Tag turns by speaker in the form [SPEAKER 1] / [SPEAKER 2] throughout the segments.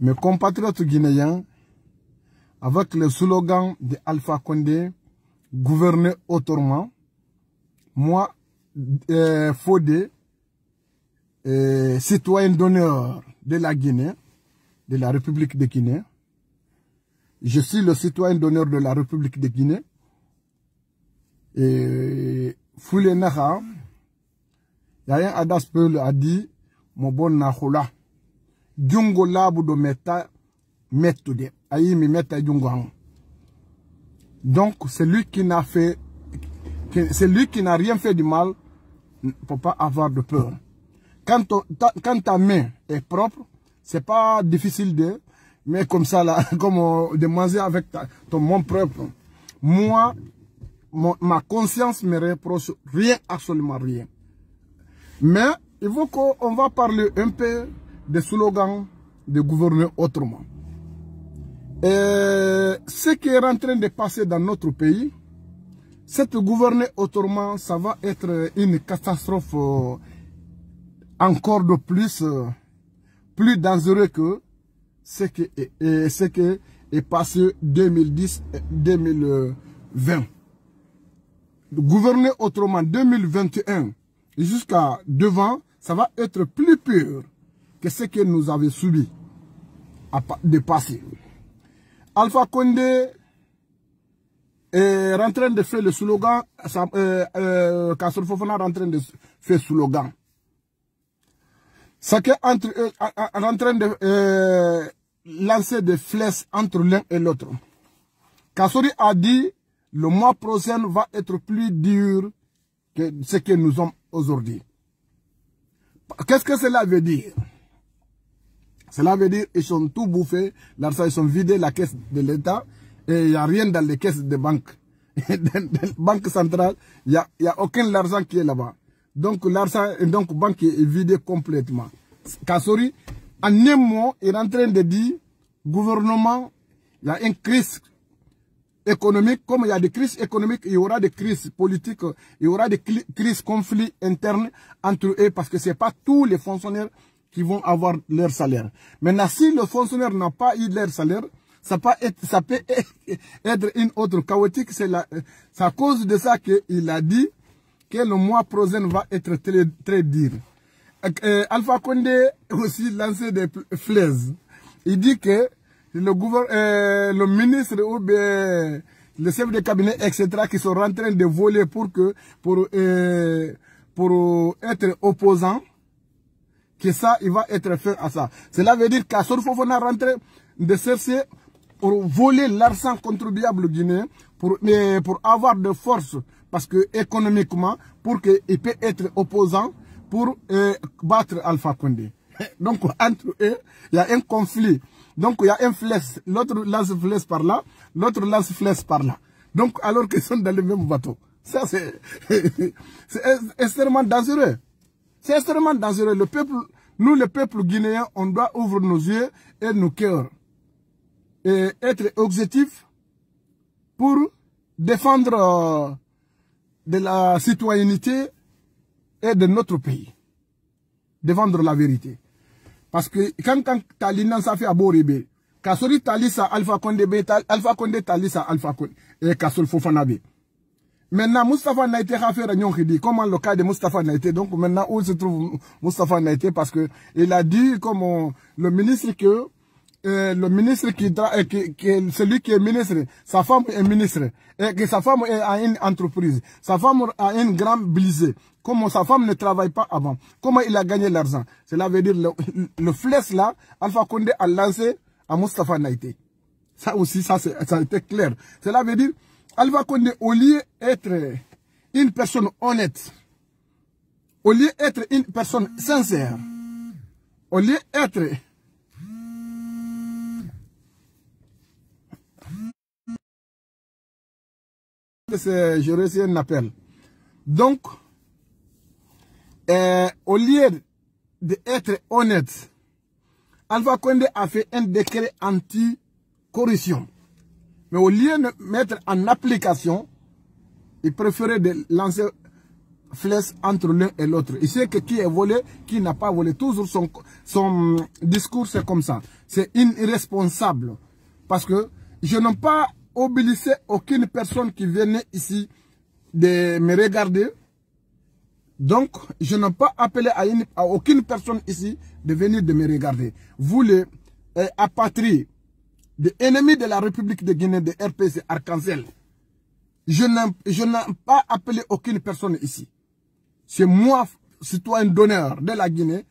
[SPEAKER 1] Mes compatriotes guinéens, avec le slogan de Alpha Condé, gouverner autrement, moi, euh, euh, citoyen d'honneur de la Guinée, de la République de Guinée, je suis le citoyen d'honneur de la République de Guinée. Et Foule Yaya Adas Peul a dit, mon bon Nahoula de labu do aïe, mi meta donc c'est lui qui n'a fait c'est lui qui n'a rien fait du mal pour pas avoir de peur quand, ta, main est propre c'est pas difficile de mais comme ça là comme on, de manger avec ton mon propre moi ma conscience me reproche rien absolument rien mais il faut qu'on va parler un peu des slogans de gouverner autrement. Et ce qui est en train de passer dans notre pays, cette gouverner autrement, ça va être une catastrophe euh, encore de plus, euh, plus dangereux que ce qui est, ce qui est passé 2010 2020. Gouverner autrement 2021 jusqu'à devant, ça va être plus pur que ce que nous avons subi a dépassé. Alpha Condé est en train de faire le slogan, euh, euh Fofana est en train de faire le slogan. C'est entre est euh, en train de euh, lancer des flèches entre l'un et l'autre. Kassori a dit, le mois prochain va être plus dur que ce que nous sommes aujourd'hui. Qu'est-ce que cela veut dire cela veut dire qu'ils sont tout bouffés, l'argent, ils sont vidés la caisse de l'État et il n'y a rien dans les caisses des banques. banque centrale, il n'y a, aucun argent qui est là-bas. Donc l'argent, donc banque est vidée complètement. Kassori, en un mot, il est en train de dire, gouvernement, il y a une crise économique, comme il y a des crises économiques, il y aura des crises politiques, il y aura des crises, conflits internes entre eux, parce que ce n'est pas tous les fonctionnaires qui vont avoir leur salaire. Maintenant, si le fonctionnaire n'a pas eu leur salaire, ça peut être, ça peut être une autre chaotique. C'est à cause de ça qu'il a dit que le mois prochain va être très, très dur. Euh, Alpha Condé aussi lancé des flaises. Il dit que le, euh, le ministre ou bien le chef de cabinet, etc., qui sont en train de voler pour que pour euh, pour être opposant que ça, il va être fait à ça. Cela veut dire qu'à a rentrer de chercher pour voler l'argent contribuable guinéen pour, pour avoir de force parce que économiquement, pour qu'il peut être opposant pour euh, battre Alpha Condé. Donc, entre eux, il y a un conflit. Donc, il y a un flèche. L'autre lance flèche par là, l'autre lance flèche par là. Donc, alors qu'ils sont dans le même bateau. Ça, c'est extrêmement dangereux. C'est extrêmement dangereux. Le peuple, nous, le peuple guinéen, on doit ouvrir nos yeux et nos cœurs. Et être objectifs pour défendre euh, de la citoyenneté et de notre pays. Défendre la vérité. Parce que quand, quand Tali fait à Boribé, Kasori Tali Alpha Condé, Alpha Condé Tali Alpha Condé, et Fofanabe. Maintenant, Mustafa Naïté a fait qui dit comment le cas de Mustafa Naïté. Donc maintenant, où se trouve Mustafa Naïté Parce que il a dit, comme le ministre que euh, le ministre qui, euh, qui, celui qui est ministre, sa femme est ministre, et que sa femme a une entreprise, sa femme a une grande blisée. Comment sa femme ne travaille pas avant Comment il a gagné l'argent Cela veut dire le, le flèche là, Alpha Condé a lancé à Mustafa Naïté. Ça aussi, ça, ça a été clair. Cela veut dire Alva Kondé au lieu d'être une personne honnête, au lieu d'être une personne sincère, au lieu d'être je reçois un appel. Donc, euh, au lieu d'être honnête, Alva Kondé a fait un décret anti-corruption. Mais au lieu de mettre en application, il préférait de lancer flèche entre l'un et l'autre. Il sait que qui est volé, qui n'a pas volé. Toujours son, son discours, c'est comme ça. C'est irresponsable. Parce que je n'ai pas à aucune personne qui venait ici de me regarder. Donc, je n'ai pas appelé à, aucune personne ici de venir de me regarder. Vous les euh, apatriez des ennemis de la République de Guinée, de RPC, arc Je n'ai pas appelé aucune personne ici. C'est moi, citoyen d'honneur de la Guinée,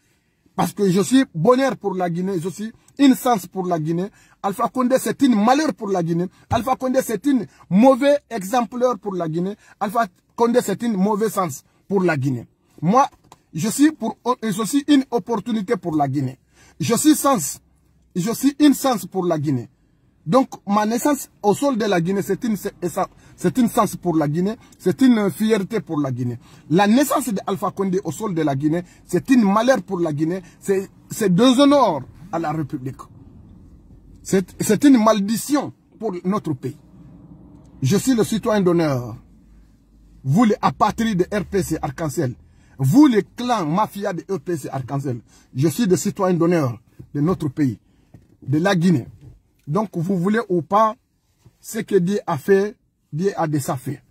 [SPEAKER 1] parce que je suis bonheur pour la Guinée, je suis une sens pour la Guinée. Alpha Condé, c'est une malheur pour la Guinée. Alpha Condé, c'est une mauvais exemplaire pour la Guinée. Alpha Condé, c'est une mauvais sens pour la Guinée. Moi, je suis, pour, je suis une opportunité pour la Guinée. Je suis sens. Je suis une sens pour la Guinée. Donc, ma naissance au sol de la Guinée, c'est une, c'est une sens pour la Guinée, c'est une euh, fierté pour la Guinée. La naissance d'Alpha Condé au sol de la Guinée, c'est une malheur pour la Guinée, c'est deux à la République. C'est une malédiction pour notre pays. Je suis le citoyen d'honneur. Vous les apatrides de RPC arc vous les clans mafia de RPC e arc je suis le citoyen d'honneur de notre pays, de la Guinée. Donc, vous voulez ou pas, ce que Dieu a fait, Dieu a déjà fait.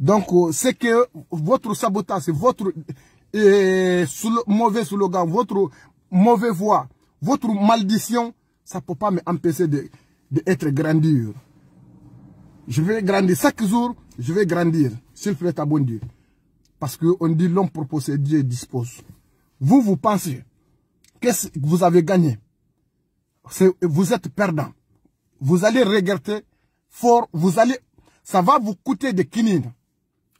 [SPEAKER 1] Donc, euh, ce que votre sabotage, votre euh, mauvais slogan, votre mauvaise voix, votre maldition, ça ne peut pas m'empêcher d'être de, grandir. Je vais grandir. Chaque jour, je vais grandir. S'il plaît à bon Dieu. Parce qu'on dit l'homme propose, Dieu dispose. Vous, vous pensez, qu'est-ce que vous avez gagné vous êtes perdant. Vous allez regretter fort, vous allez, ça va vous coûter des quinines.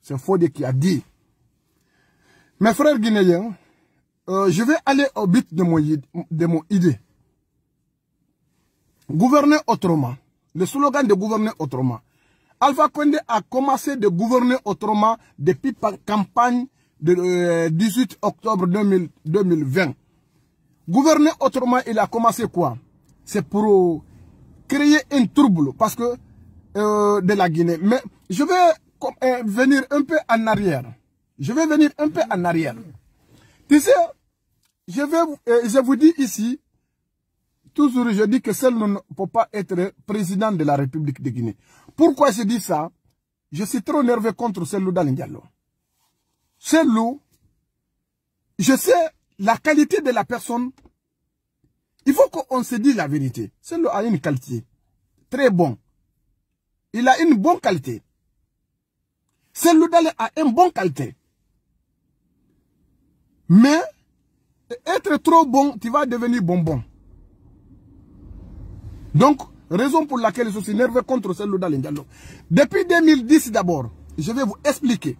[SPEAKER 1] C'est Fodé qui a dit. Mes frères guinéens, euh, je vais aller au but de mon, idée. Gouverner autrement. Le slogan de gouverner autrement. Alpha Condé a commencé de gouverner autrement depuis la campagne du euh, 18 octobre 2020. Gouverner autrement, il a commencé quoi c'est pour euh, créer un trouble parce que euh, de la Guinée. Mais je vais euh, venir un peu en arrière. Je vais venir un peu en arrière. Tu sais, je, vais, je vous dis ici, toujours je dis que celui-là ne peut pas être président de la République de Guinée. Pourquoi je dis ça Je suis trop nerveux contre Selou celle là je sais la qualité de la personne il faut qu'on se dise la vérité. Celle-là a une qualité. Très bon. Il a une bonne qualité. Celui là a une bonne qualité. Mais, être trop bon, tu vas devenir bonbon. Donc, raison pour laquelle je suis nerveux contre celui là Depuis 2010 d'abord, je vais vous expliquer.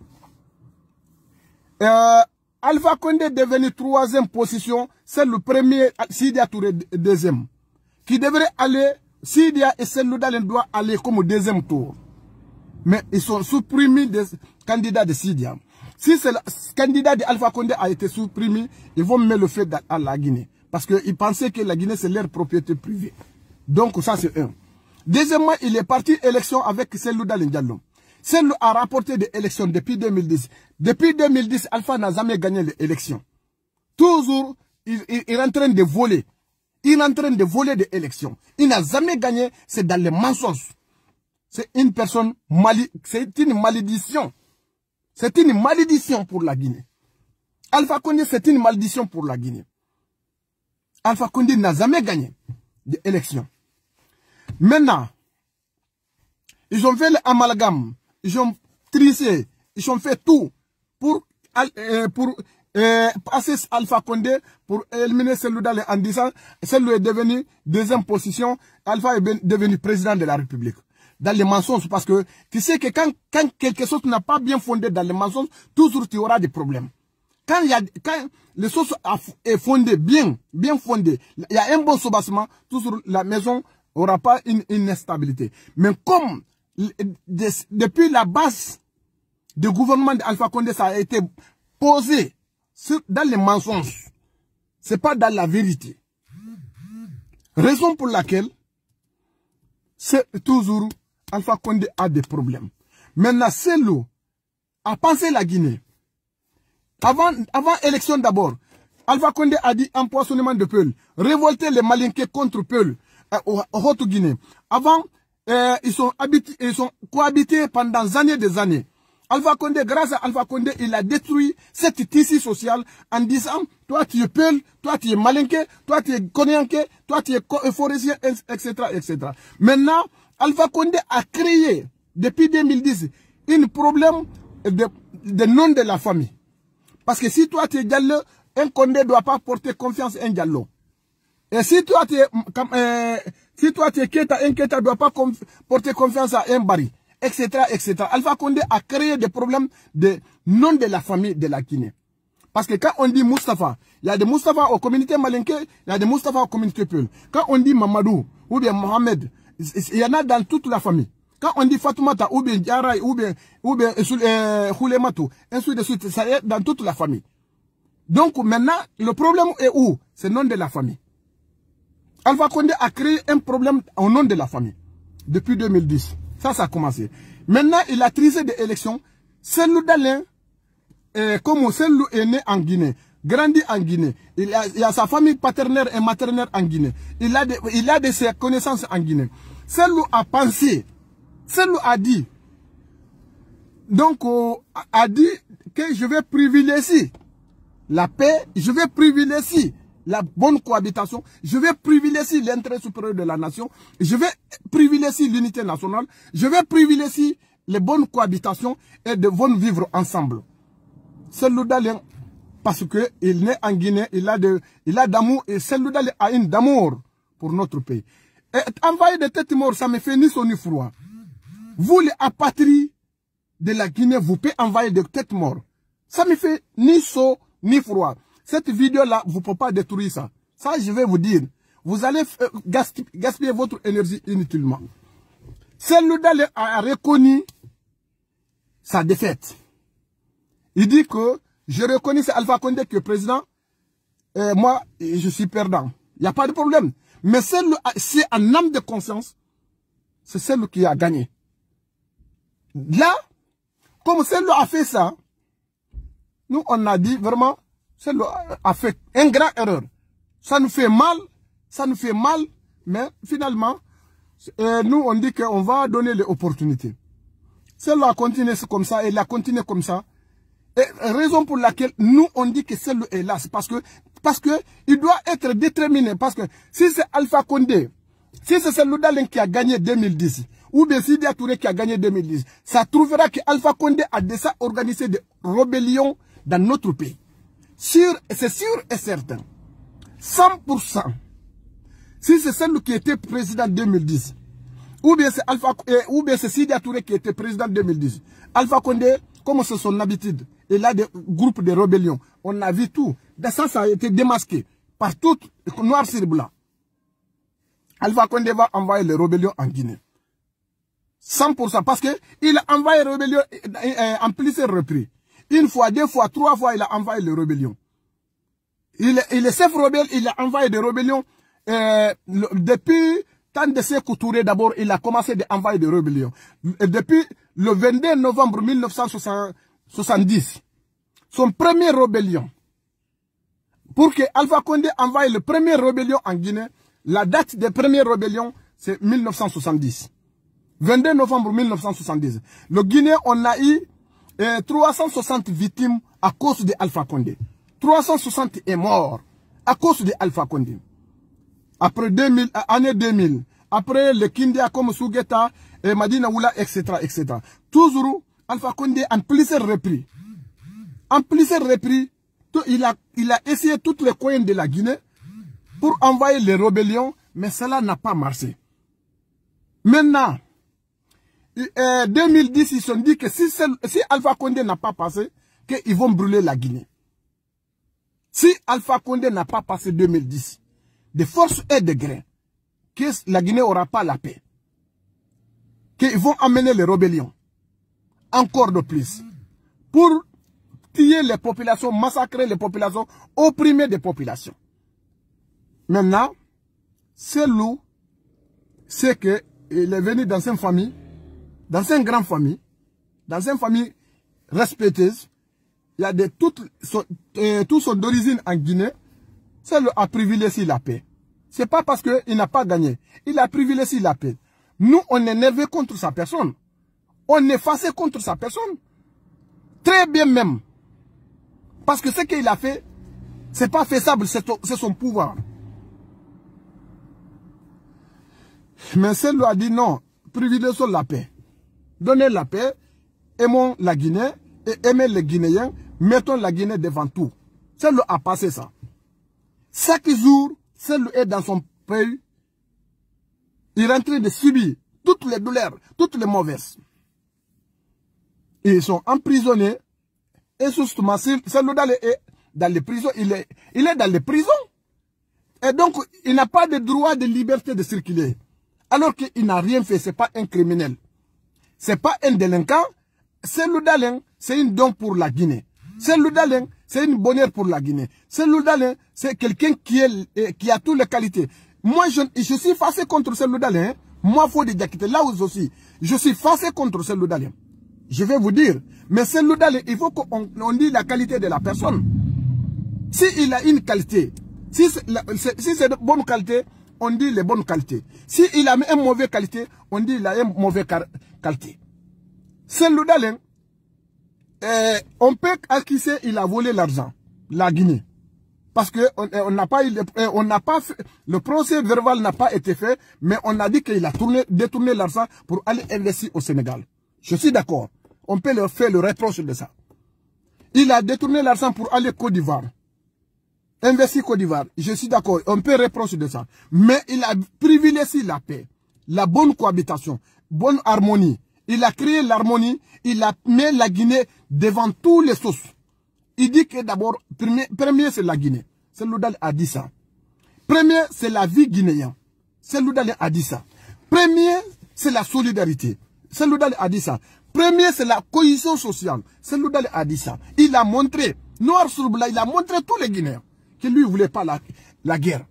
[SPEAKER 1] Euh, Alpha Condé est devenu troisième position, c'est le premier, Sidia Touré deuxième. Qui devrait aller, Sidia et Seloudalen doivent aller comme au deuxième tour. Mais ils sont supprimés des candidats de Sidia. Si le candidat d'Alpha Condé a été supprimé, ils vont mettre le fait à la Guinée. Parce qu'ils pensaient que la Guinée, c'est leur propriété privée. Donc ça, c'est un. Deuxièmement, il est parti élection avec Selou Diallo. Selou a rapporté des élections depuis 2010. Depuis 2010, Alpha n'a jamais gagné l'élection. Toujours, il, est en train de voler. Il est en train de voler des élections. Il n'a jamais gagné. C'est dans les mensonges. C'est une personne c'est une malédiction. C'est une malédiction pour la Guinée. Alpha Condé, c'est une malédiction pour la Guinée. Alpha Condé n'a jamais gagné d'élection. Maintenant, ils ont fait l'amalgame, ils ont trissé, ils ont fait tout pour, euh, pour euh, passer Alpha Condé pour éliminer celui-là en disant celui-là est devenu deuxième position, Alpha est ben, devenu président de la République. Dans les mensonges, parce que tu sais que quand, quelque chose n'a pas bien fondé dans les mensonges, toujours tu auras des problèmes. Quand, il y a, quand les choses est fondée, bien, bien fondée, il y a un bon soubassement, toujours la maison n'aura pas une, une instabilité. Mais comme depuis la base le gouvernement d'Alpha Condé, ça a été posé dans les mensonges. Ce n'est pas dans la vérité. Raison pour laquelle, c'est toujours Alpha Condé a des problèmes. Maintenant, c'est l'eau a pensé la Guinée. Avant, avant élection d'abord, Alpha Condé a dit empoisonnement de Peul, révolter les Malinqués contre Peul, euh, au Haute-Guinée. Avant, euh, ils, sont habités, ils sont cohabités pendant des années des années. Alpha Condé, grâce à Alpha Condé, il a détruit cette tissu social en disant, toi tu es Peul, toi tu es malinqué, toi tu es Konyanké, toi tu es euh, forestier, etc., etc. Maintenant, Alpha Condé a créé, depuis 2010, un problème de, nom de la famille. Parce que si toi tu es Diallo, un Condé ne doit pas porter confiance à un Diallo. Et si toi tu es, euh, si toi tu es un Keta ne doit pas porter confiance à un Bari etc., etc. Alpha Condé a créé des problèmes de nom de la famille de la Guinée. Parce que quand on dit Mustafa, il y a des Mustafa aux communautés malinquées, il y a des Mustafa aux communautés peul Quand on dit Mamadou ou bien Mohamed, il y en a dans toute la famille. Quand on dit Fatoumata ou bien Djaraï ou bien, ou bien euh, euh de suite, ça est dans toute la famille. Donc maintenant, le problème est où C'est le nom de la famille. Alpha Condé a créé un problème au nom de la famille depuis 2010. Ça, ça a commencé. Maintenant, il a trisé des élections. Selou Dalin, eh, comme Selou est né en Guinée, grandi en Guinée, il a, a, sa famille paternelle et maternelle en Guinée, il a de, ses connaissances en Guinée. Selou a pensé, Selou a dit, donc euh, a dit que je vais privilégier la paix, je vais privilégier la bonne cohabitation. Je vais privilégier l'intérêt supérieur de la nation. Je vais privilégier l'unité nationale. Je vais privilégier les bonnes cohabitations et de vivre ensemble. C'est Loudalien. Hein, parce qu'il naît en Guinée, il a de, il a d'amour et c'est Loudalien a une d'amour pour notre pays. Et envoyer des têtes mortes, ça me fait ni son ni froid. Vous, les apatries de la Guinée, vous pouvez envoyer des têtes mortes. Ça me fait ni chaud ni froid. Cette vidéo-là vous ne pouvez pas détruire ça. Ça, je vais vous dire. Vous allez euh, gaspiller votre énergie inutilement. Celle-là a reconnu sa défaite. Il dit que je reconnais c'est Alpha Condé que président. Et moi, je suis perdant. Il n'y a pas de problème. Mais c'est un homme de conscience, c'est celle qui a gagné. Là, comme celle a fait ça, nous, on a dit vraiment, a fait une grande erreur. Ça nous fait mal, ça nous fait mal, mais finalement, euh, nous on dit qu'on va donner les opportunités. Celle-là a continué comme ça, et elle a continué comme ça. Et raison pour laquelle nous on dit que celle-là parce que, parce que il doit être déterminé. Parce que si c'est Alpha Condé, si c'est Dalin qui a gagné 2010, ou bien Touré qui a gagné 2010, ça trouvera que Alpha Condé a déjà organisé des rébellions dans notre pays c'est sûr et certain. 100%. Si c'est celle qui était président en 2010, ou bien c'est eh, Sidi Touré qui était président en 2010. Alpha Condé, comme c'est son habitude, il a des groupes de rébellion. On a vu tout. Ça, ça a été démasqué par tout noir sur blanc. Alpha Condé va envoyer les rébellions en Guinée. 100% parce qu'il a envoyé les rébellions eh, eh, en plusieurs reprises. Une fois, deux fois, trois fois, il a envoyé les rébellions. Il, est chef rebelle, il a envoyé des rébellions. Euh, depuis tant de ses coutures. d'abord, il a commencé envoyer des rébellions. Et depuis le 22 novembre 1970, son premier rébellion, pour que Alpha Condé envoie le premier rébellion en Guinée, la date des premières rébellions, c'est 1970. 22 novembre 1970. Le Guinée, on a eu 360 euh, victimes à cause de Alpha Condé. est morts à cause de Alpha Condé. Après 2000, euh, année 2000, après le Kindia comme Sugeta, et Madina Oula, etc., etc. Toujours, Alpha Condé, en plusieurs repris. En plusieurs repris, il a, il a essayé toutes les coins de la Guinée pour envoyer les rébellions, mais cela n'a pas marché. Maintenant, en euh, 2010, ils se sont dit que si, si Alpha Condé n'a pas passé, qu'ils vont brûler la Guinée. Si Alpha Condé n'a pas passé 2010, de force et de grain, que la Guinée n'aura pas la paix. Qu'ils vont amener les rébellions. Encore de plus. Pour tuer les populations, massacrer les populations, opprimer des populations. Maintenant, c'est loup, c'est qu'il est venu dans sa famille dans une grande famille, dans une famille respecteuse, il y a de toutes, sont euh, d'origine en Guinée, c'est a privilégié la paix. Ce n'est pas parce qu'il n'a pas gagné. Il a privilégié la paix. Nous, on est nerveux contre sa personne. On est fâché contre sa personne. Très bien même. Parce que ce qu'il a fait, ce n'est pas faisable, c'est son pouvoir. Mais celle-là a dit non, sur la paix donner la paix, aimons la Guinée et aimer les Guinéens, mettons la Guinée devant tout. Celle-là a passé ça. Chaque jour, celle est dans son pays, il est en train de subir toutes les douleurs, toutes les mauvaises. Ils sont emprisonnés et justement, celle là est dans les prisons, il est, il est dans les prisons. Et donc, il n'a pas de droit de liberté de circuler. Alors qu'il n'a rien fait, ce n'est pas un criminel. C'est pas un délinquant, c'est Loudalin, c'est une don pour la Guinée. C'est c'est une bonheur pour la Guinée. C'est Loudalin, c'est quelqu'un qui, euh, qui a toutes les qualités. Moi, je, suis facé contre ce Loudalin. Moi, faut déjà quitter là aussi. Je suis facé contre ce Loudalin. Hein. Je vais vous dire, mais ce Loudalin, il faut qu'on on dise la qualité de la personne. S'il il a une qualité, si c'est de bonne qualité, on dit les bonnes qualités. S'il il a une mauvaise qualité, on dit qu'il a une mauvaise qualité. C'est le hein. euh, on peut acquitter il a volé l'argent, la Guinée. Parce que on n'a euh, pas, on n'a pas euh, le procès verbal n'a pas été fait, mais on a dit qu'il a détourné l'argent pour aller investir au Sénégal. Je suis d'accord. On peut leur faire le reproche de ça. Il a détourné l'argent pour aller Côte d'Ivoire investir Côte d'Ivoire, je suis d'accord, on peut reprocher de ça. Mais il a privilégié la paix, la bonne cohabitation, bonne harmonie. Il a créé l'harmonie, il a mis la Guinée devant tous les sources. Il dit que d'abord, premier, premier c'est la Guinée. C'est Loudal a dit ça. Premier, c'est la vie guinéenne. C'est Loudal a dit ça. Premier, c'est la solidarité. C'est Loudal a dit ça. Premier, c'est la cohésion sociale. C'est Loudal a dit ça. Il a montré, noir sur blanc, il a montré tous les Guinéens lui voulait pas la, la, guerre.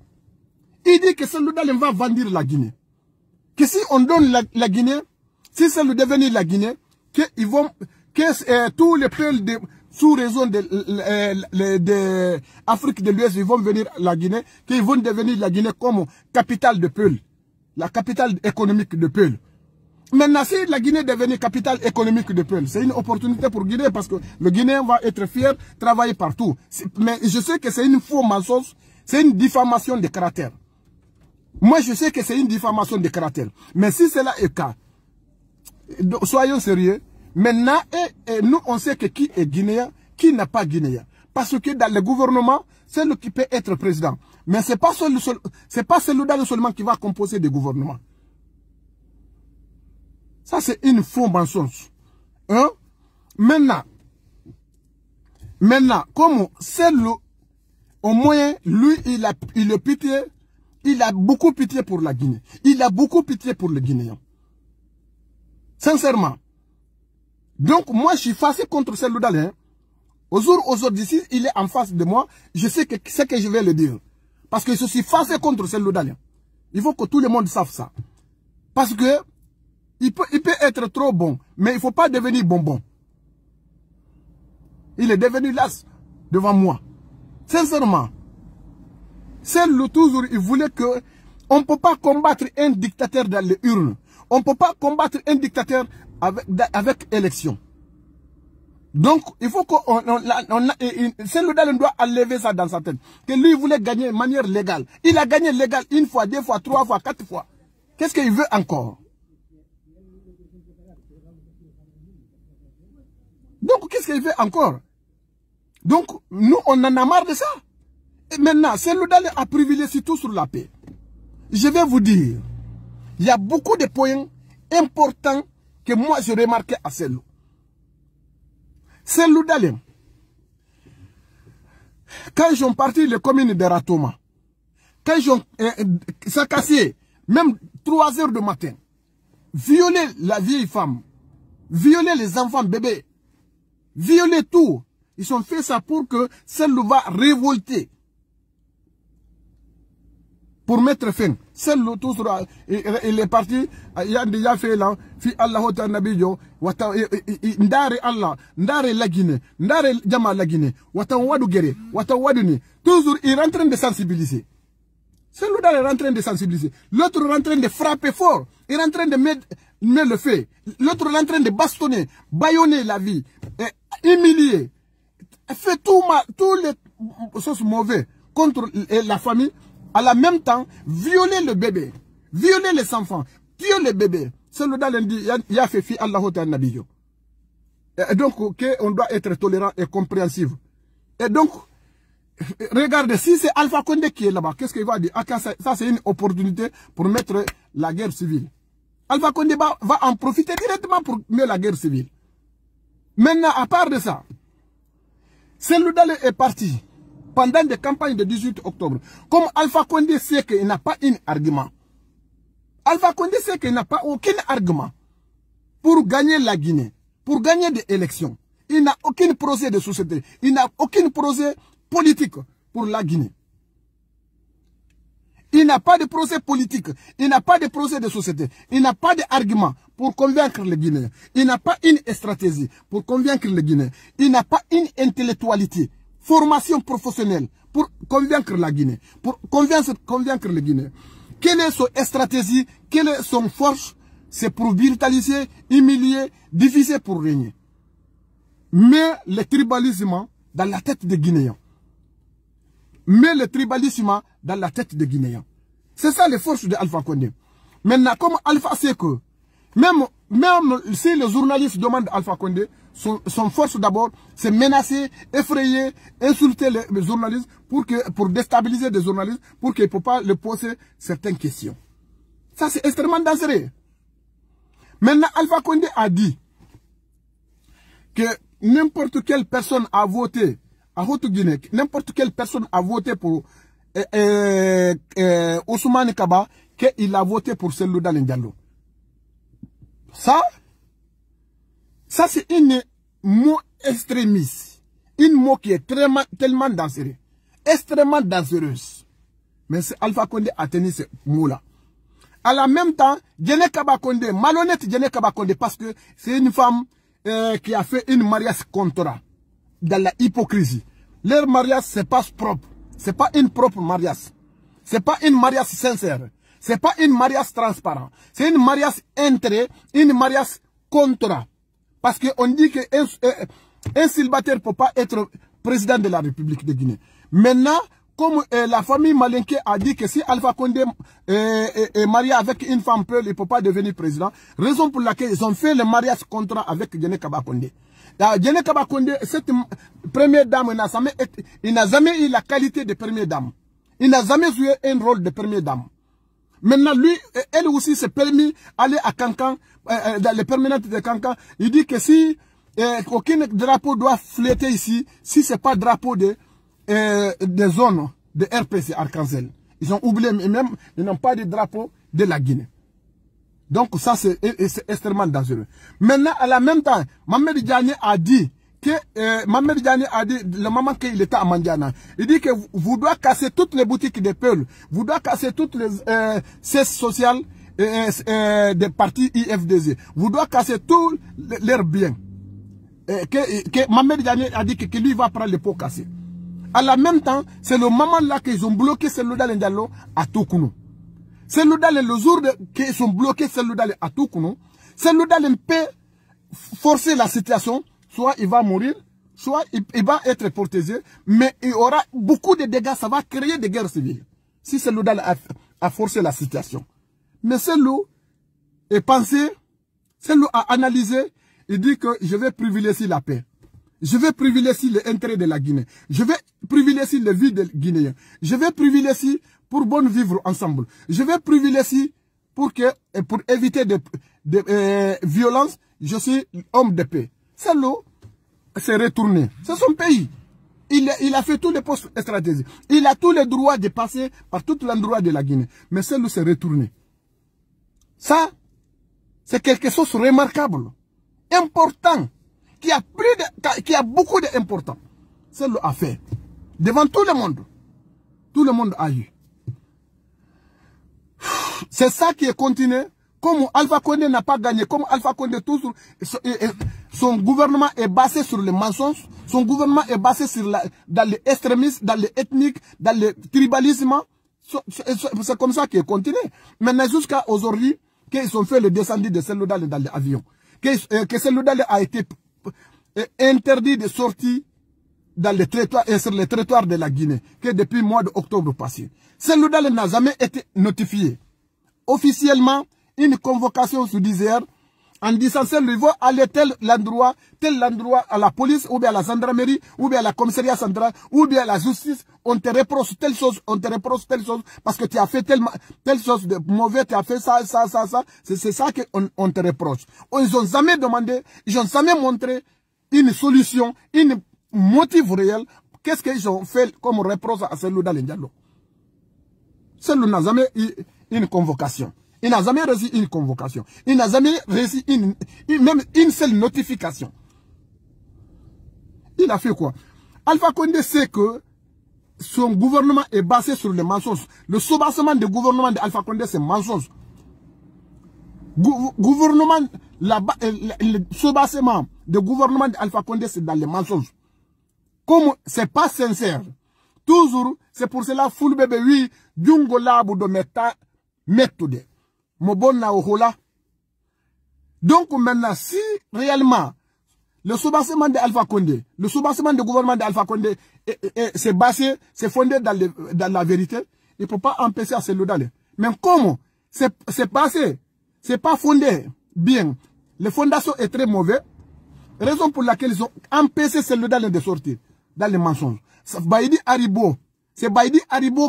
[SPEAKER 1] Il dit que Saloudalim va vendre la Guinée. Que si on donne la, Guinée, si ça nous devenir la Guinée, que, ils vont, que euh, tous les peuples de, sous raison de, euh, euh, de, de l'Ouest, vont venir la Guinée, qu'ils vont devenir la Guinée comme capitale de peuples, la capitale économique de peuples. Maintenant, si la Guinée devient capitale économique de Peul, c'est une opportunité pour Guinée parce que le Guinéen va être fier, travailler partout. Mais je sais que c'est une faux mensonge, c'est une diffamation de caractère. Moi, je sais que c'est une diffamation de caractère. Mais si cela est le cas, soyons sérieux. Maintenant, et, nous, on sait que qui est Guinéen, qui n'a pas Guinéen. Parce que dans le gouvernement, c'est le qui peut être président. Mais ce n'est pas, seul, c'est pas celui-là seulement qui va composer des gouvernements. Ça, c'est une faux mensonge. Hein? Maintenant, maintenant, comme c'est là au moins lui, il a, il pitié, il a beaucoup pitié pour la Guinée. Il a beaucoup pitié pour le Guinéen. Sincèrement. Donc, moi, je suis fâché contre celle là hein. Au jour, aujourd'hui, d'ici il est en face de moi, je sais que ce que je vais le dire. Parce que je suis fâché contre celle là Il faut que tout le monde sache ça. Parce que il peut, être trop bon, mais il ne faut pas devenir bonbon. Il est devenu las devant moi. Sincèrement. C'est le toujours, il voulait que... On ne peut pas combattre un dictateur dans les urnes. On ne peut pas combattre un dictateur avec, avec élection. Donc, il faut qu'on... C'est le on, doit enlever ça dans sa tête. Que lui, il voulait gagner de manière légale. Il a gagné légal une fois, deux fois, trois fois, quatre fois. Qu'est-ce qu'il veut encore qu'il veut encore Donc, nous, on en a marre de ça. Et maintenant, c'est Seloudal a privilégié tout sur la paix. Je vais vous dire, il y a beaucoup de points importants que moi, je remarquais à Selou. c'est Dalem, quand ils ont parti les communes de Ratoma, quand ils ont euh, euh même 3 heures de matin, violer la vieille femme, violer les enfants bébés, violer tout. Ils ont fait ça pour que celle-là va révolter. Pour mettre fin. Celle-là, tout sera, il est parti, il a déjà fait là, fi Allah ta wata, ndare Allah, ndare la Guinée, ndare Jama la Guinée, wata Wadou guerre, wata wadu ni. il est en train de sensibiliser. celle là est en train de sensibiliser. L'autre est en train de frapper fort. Il est en train de mettre, le feu. L'autre est en train de bastonner, Bayonner la vie humilié, fait tout, mal, les choses mauvaises contre la famille, à la même temps, violer le bébé, violer les enfants, tuer le bébé. C'est le dit, il a fait fi Allah Et donc, on doit être tolérant et compréhensif. Et donc, regardez, si c'est Alpha Condé qui est là-bas, qu'est-ce qu'il va dire ah, Ça, c'est une opportunité pour mettre la guerre civile. Alpha Condé va, en profiter directement pour mettre la guerre civile. Maintenant, à part de ça, Seloudale est parti pendant des campagnes de 18 octobre. Comme Alpha Condé sait qu'il n'a pas un argument. Alpha Condé sait qu'il n'a pas aucun argument pour gagner la Guinée, pour gagner des élections. Il n'a aucun projet de société, il n'a aucun projet politique pour la Guinée. Il n'a pas de procès politique, il n'a pas de procès de société, il n'a pas d'argument pour convaincre les Guinéens, il n'a pas une stratégie pour convaincre les Guinéens, il n'a pas une intellectualité, formation professionnelle pour convaincre la Guinée, pour convaincre, les Guinéens. Quelle est son stratégie, quelle est son force C'est pour brutaliser, humilier, diviser pour régner. Mais le tribalisme dans la tête des Guinéens. Mais le tribalisme dans la tête des Guinéens. C'est ça les forces d'Alpha Condé. Maintenant, comme Alpha sait que, même, même si les journalistes demandent Alpha Condé, son, force d'abord, c'est menacer, effrayer, insulter les, journalistes pour, que, pour déstabiliser des journalistes, pour qu'ils ne puissent pas leur poser certaines questions. Ça, c'est extrêmement dangereux. Maintenant, Alpha Condé a dit que n'importe quelle personne a voté à Haute-Guinée, n'importe quelle personne a voté pour euh, euh, euh, Ousmane Kaba qu'il a voté pour Selouda Ndiallo. Ça, ça c'est une mot extrémiste. Une mot qui est tellement, dangereux, Extrêmement dangereuse. Mais c'est Alpha Condé a tenu ce mot-là. À la même temps, Djene Kaba Condé, malhonnête Djene Kaba Condé, parce que c'est une femme euh, qui a fait une mariage contre Dans la hypocrisie. Leur mariage se passe propre n'est pas une propre mariage. n'est pas une mariage sincère. n'est pas une mariage transparente. C'est une mariage intérêt, une mariage contrat. Parce qu'on dit qu'un euh, un célibataire ne peut pas être président de la République de Guinée. Maintenant, comme euh, la famille Malinke a dit que si Alpha Condé euh, est, marié avec une femme il ne peut pas devenir président. Raison pour laquelle ils ont fait le mariage contrat avec Guinée Kaba Condé. Kabakonde, ah, cette première dame il n'a jamais eu la qualité de première dame. Il n'a jamais joué un rôle de première dame. Maintenant, lui, elle aussi s'est permis d'aller à Cancan, euh, euh, dans les permanentes de Cancan. Il dit que si euh, aucun drapeau doit fléter ici, si ce n'est pas drapeau de, euh, de de RPC arc Ils ont oublié, même, ils n'ont pas de drapeau de la Guinée. Donc ça, c'est extrêmement dangereux. Maintenant, à la même temps, Mamed Diagne a dit que euh, Mamed a dit, le moment qu'il était à Mandiana, il dit que vous, devez casser toutes les boutiques de Peul, vous devez casser toutes les cesses euh, sociales euh, des partis IFDZ, vous devez casser tous leurs biens. que, a dit que, lui va prendre les pots cassés. À la même temps, c'est le moment là qu'ils ont bloqué lodal Ndallo à Tukunu l'Oudal Ludal le jour qui sont bloqués, l'Oudal Ludal à tout non. Ludal le peut forcer la situation, soit il va mourir, soit il, va être protégé, mais il aura beaucoup de dégâts, ça va créer des guerres civiles. Si c'est Ludal a, forcer forcé la situation. Mais celui est pensé, celui a analysé, il dit que je vais privilégier la paix. Je vais privilégier l'intérêt de la Guinée. Je vais privilégier la vie des Guinéens. Je vais privilégier pour bon vivre ensemble. Je vais privilégier pour que pour éviter des euh, violences. Je suis homme de paix. Celle-là s'est retourné. C'est son pays. Il, a fait tous les postes stratégiques. Il a tous les droits de passer par tout l'endroit de la Guinée. Mais celle-là s'est retournée. Ça, c'est quelque chose de remarquable, important, qui a, pris qui a beaucoup dimportants Celle-là a fait. Devant tout le monde. Tout le monde a eu. C'est ça qui est continué. Comme Alpha Condé n'a pas gagné, comme Alpha Condé, son gouvernement est basé sur les mensonges, son gouvernement est basé sur la, dans l'extrémisme, dans ethniques, dans le tribalisme. C'est comme ça qui est continué. Maintenant, jusqu'à aujourd'hui, qu'ils ont fait le descendu de Seloudal dans l'avion, euh, que, que a été euh, interdit de sortir dans les territoires et sur les territoires de la Guinée que depuis le mois d'octobre passé. Celle-là n'a jamais été notifié. Officiellement, une convocation se disait en disant il faut aller tel endroit, tel endroit à la police ou bien à la gendarmerie ou bien à la commissariat centrale ou bien à la justice, on te reproche telle chose, on te reproche telle chose parce que tu as fait telle, chose de mauvais, tu as fait ça, ça, ça, ça. C'est ça qu'on on te reproche. Ils n'ont jamais demandé, ils n'ont jamais montré une solution, une motif réel, qu'est-ce qu'ils ont fait comme reproche à celui dans dialogue Celui n'a jamais eu une convocation. Il n'a jamais reçu une convocation. Il n'a jamais reçu une, même une seule notification. Il a fait quoi Alpha Condé sait que son gouvernement est basé sur les mensonges. Le soubassement du gouvernement d'Alpha Condé, c'est mensonge. gouvernement, la, le soubassement du gouvernement d'Alpha Condé, c'est dans les mensonges c'est pas sincère. Toujours, c'est pour cela, foule bébé, oui, jungo labo de meta, méthode. Donc maintenant, si réellement, le soubassement de Alpha Condé, le soubassement du gouvernement d'Alpha Condé, s'est basé, c'est fondé dans, la vérité, il ne peut pas empêcher à celui d'aller. Mais comment c'est passé, c'est pas fondé bien, les fondations est très mauvais, raison pour laquelle ils ont empêché celle d'aller de sortir dans les mensonges. c'est Baïdi Haribo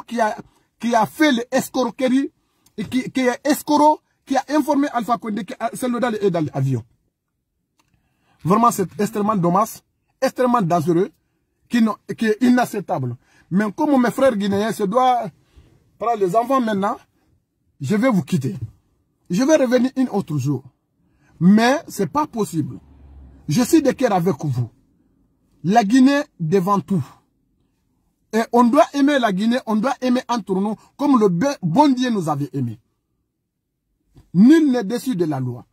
[SPEAKER 1] qui a, qui a fait l'escroquerie et qui, est escoro, qui a informé Alpha Condé que c'est ah, le dans l'avion. Vraiment, c'est extrêmement dommage, extrêmement dangereux, qui, qui est inacceptable. Mais comme mes frères guinéens se doivent prendre les enfants maintenant, je vais vous quitter. Je vais revenir une autre jour. Mais c'est pas possible. Je suis de avec vous. La Guinée devant tout. Et on doit aimer la Guinée, on doit aimer entre nous comme le bon Dieu nous avait aimé. Nul n'est déçu de la loi.